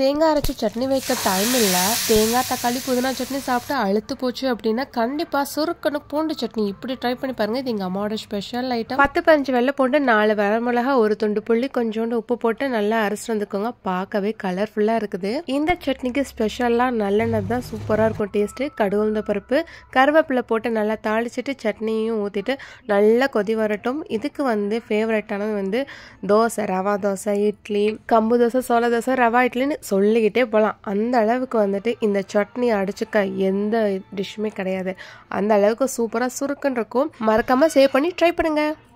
தேங்காய் அரைச்சி சட்னி வைக்க டைம் இல்லை தேங்காய் தக்காளி புதினா சட்னி சாப்பிட்டு அழுத்து போச்சு அப்படின்னா கண்டிப்பாக சுருக்கணும் பூண்டு சட்னி இப்படி ட்ரை பண்ணி பாருங்கள் இது எங்கள் அம்மாவோட ஸ்பெஷல் ஐட்டம் பத்து பஞ்சு வெள்ளை போட்டு நாலு வரமிளகா ஒரு துண்டு புள்ளி கொஞ்சோண்டு உப்பு போட்டு நல்லா அரைச்சிட்டு வந்துக்கோங்க பார்க்கவே கலர்ஃபுல்லாக இருக்குது இந்த சட்னிக்கு ஸ்பெஷல்லாம் நல்லெண்ணெய் தான் சூப்பராக இருக்கும் டேஸ்ட்டு கடுகுந்த பருப்பு கருவேப்பிலை போட்டு நல்லா தாளிச்சிட்டு சட்னியும் ஊற்றிட்டு நல்லா கொதி வரட்டும் இதுக்கு வந்து ஃபேவரட்டானது வந்து தோசை ரவா தோசை இட்லி கம்பு தோசை சோள தோசை ரவா இட்லின்னு சொல்லிக்கிட்டே போகலாம் அந்த அளவுக்கு வந்துட்டு இந்த சட்னி அடிச்சுக்க எந்த டிஷ்ஷுமே கிடையாது அந்த அளவுக்கு சூப்பராக சுருக்குன்னு இருக்கும் மறக்காமல் சேவ் பண்ணி ட்ரை பண்ணுங்கள்